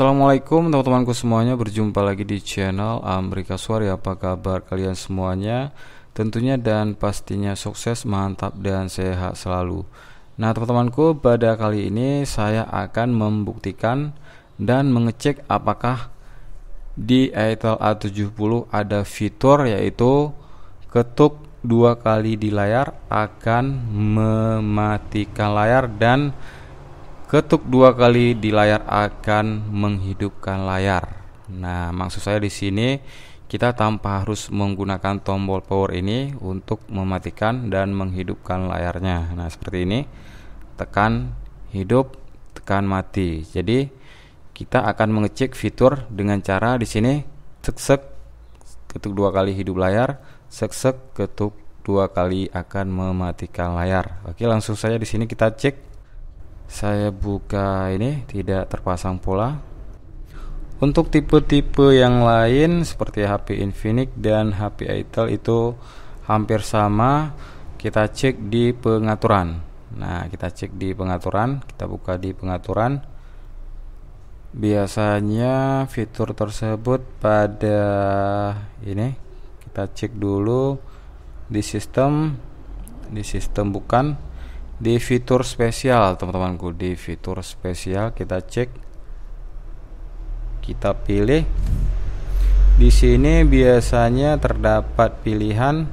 Assalamualaikum teman-temanku semuanya Berjumpa lagi di channel Amerika Suari Apa kabar kalian semuanya Tentunya dan pastinya sukses, mantap dan sehat selalu Nah teman-temanku pada kali ini saya akan membuktikan Dan mengecek apakah di Itel A70 ada fitur yaitu Ketuk dua kali di layar akan mematikan layar dan Ketuk dua kali di layar akan menghidupkan layar. Nah, maksud saya di sini kita tanpa harus menggunakan tombol power ini untuk mematikan dan menghidupkan layarnya. Nah, seperti ini. Tekan hidup, tekan mati. Jadi, kita akan mengecek fitur dengan cara di sini sek-sek ketuk dua kali hidup layar, sek-sek ketuk dua kali akan mematikan layar. Oke, langsung saja di sini kita cek saya buka ini tidak terpasang pula untuk tipe-tipe yang lain seperti HP Infinix dan HP Itel itu hampir sama kita cek di pengaturan nah kita cek di pengaturan kita buka di pengaturan biasanya fitur tersebut pada ini kita cek dulu di sistem di sistem bukan di fitur spesial teman-temanku di fitur spesial kita cek kita pilih di sini biasanya terdapat pilihan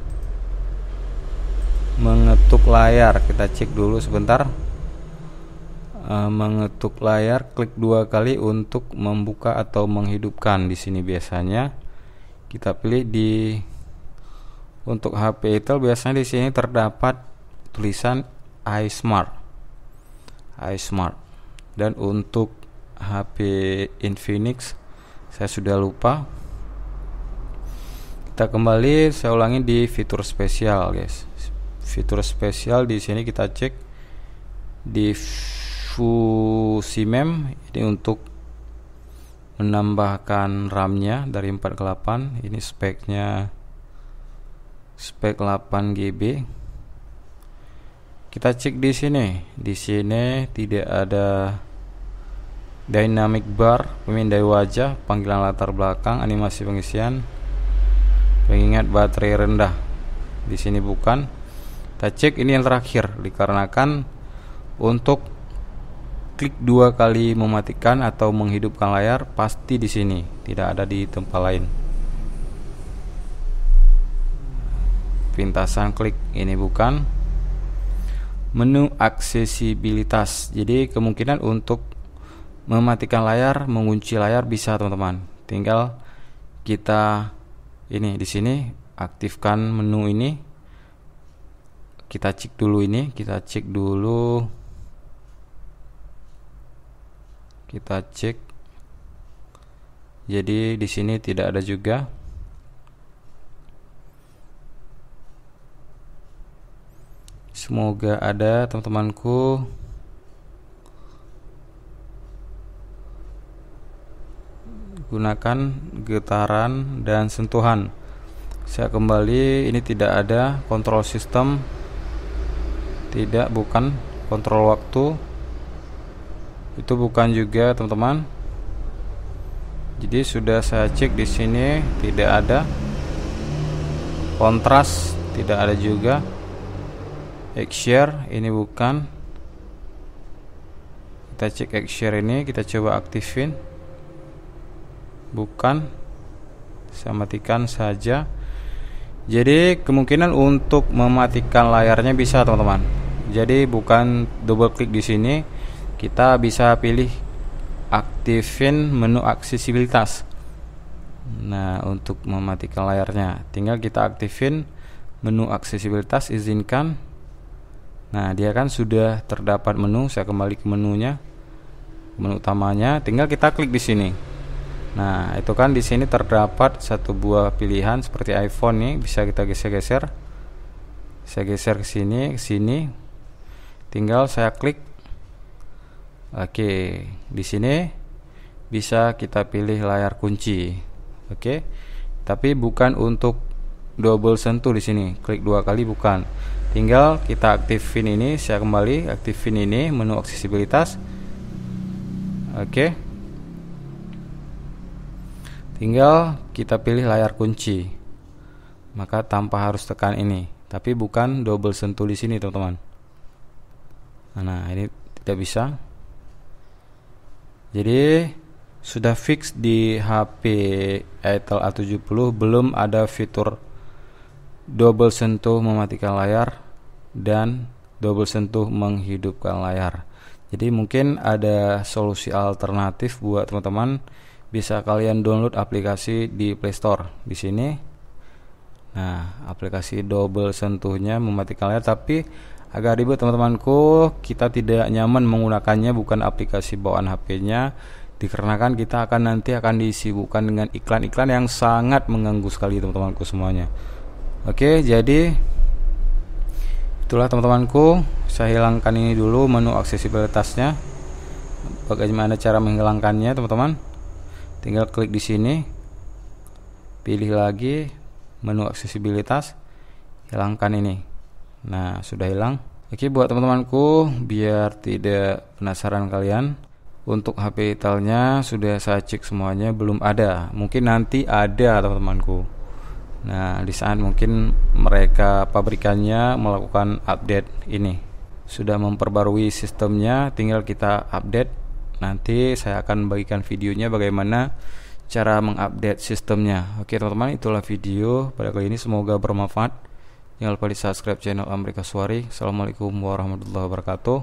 mengetuk layar kita cek dulu sebentar e, mengetuk layar klik dua kali untuk membuka atau menghidupkan di sini biasanya kita pilih di untuk HP itu biasanya di sini terdapat tulisan iSmart iSmart dan untuk HP Infinix saya sudah lupa kita kembali saya ulangi di fitur spesial guys fitur spesial di sini kita cek di fusimem ini untuk menambahkan RAM-nya dari 4 ke 8 ini speknya spek 8 GB kita cek di sini di sini tidak ada dynamic bar pemindai wajah panggilan latar belakang animasi pengisian pengingat baterai rendah di sini bukan kita cek ini yang terakhir dikarenakan untuk klik dua kali mematikan atau menghidupkan layar pasti di sini tidak ada di tempat lain pintasan klik ini bukan menu aksesibilitas. Jadi kemungkinan untuk mematikan layar, mengunci layar bisa teman-teman. Tinggal kita ini di sini aktifkan menu ini. Kita cek dulu ini, kita cek dulu. Kita cek. Jadi di sini tidak ada juga. Semoga ada teman-temanku gunakan getaran dan sentuhan. Saya kembali, ini tidak ada kontrol sistem, tidak bukan kontrol waktu, itu bukan juga teman-teman. Jadi sudah saya cek di sini tidak ada kontras, tidak ada juga. X Share ini bukan kita cek X Share ini kita coba aktifin bukan saya matikan saja jadi kemungkinan untuk mematikan layarnya bisa teman-teman jadi bukan double klik di sini kita bisa pilih aktifin menu aksesibilitas nah untuk mematikan layarnya tinggal kita aktifin menu aksesibilitas izinkan Nah, dia kan sudah terdapat menu. Saya kembali ke menunya. Menu utamanya, tinggal kita klik di sini. Nah, itu kan di sini terdapat satu buah pilihan seperti iPhone nih, bisa kita geser-geser. Saya geser ke sini, ke sini. Tinggal saya klik. Oke, di sini bisa kita pilih layar kunci. Oke. Tapi bukan untuk double sentuh di sini. Klik dua kali bukan tinggal kita aktifin ini saya kembali aktifin ini menu aksesibilitas oke tinggal kita pilih layar kunci maka tanpa harus tekan ini tapi bukan double sentuh di sini teman-teman nah ini tidak bisa jadi sudah fix di HP Intel A70 belum ada fitur double sentuh mematikan layar dan double sentuh menghidupkan layar. Jadi mungkin ada solusi alternatif buat teman-teman bisa kalian download aplikasi di Play Store di sini. Nah, aplikasi double sentuhnya mematikan layar tapi agak ribet teman-temanku, kita tidak nyaman menggunakannya bukan aplikasi bawaan HP-nya dikarenakan kita akan nanti akan disibukkan dengan iklan-iklan yang sangat mengganggu sekali teman-temanku semuanya. Oke, jadi itulah teman-temanku saya hilangkan ini dulu menu aksesibilitasnya bagaimana cara menghilangkannya teman-teman tinggal klik di sini pilih lagi menu aksesibilitas hilangkan ini nah sudah hilang oke buat teman-temanku biar tidak penasaran kalian untuk HP italnya sudah saya cek semuanya belum ada mungkin nanti ada teman-temanku Nah, di saat mungkin mereka pabrikannya melakukan update ini. Sudah memperbarui sistemnya, tinggal kita update. Nanti saya akan bagikan videonya bagaimana cara mengupdate sistemnya. Oke, teman-teman, itulah video pada kali ini semoga bermanfaat. Jangan lupa di-subscribe channel Amerika Suari. Assalamualaikum warahmatullahi wabarakatuh.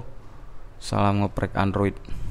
Salam ngeprek Android.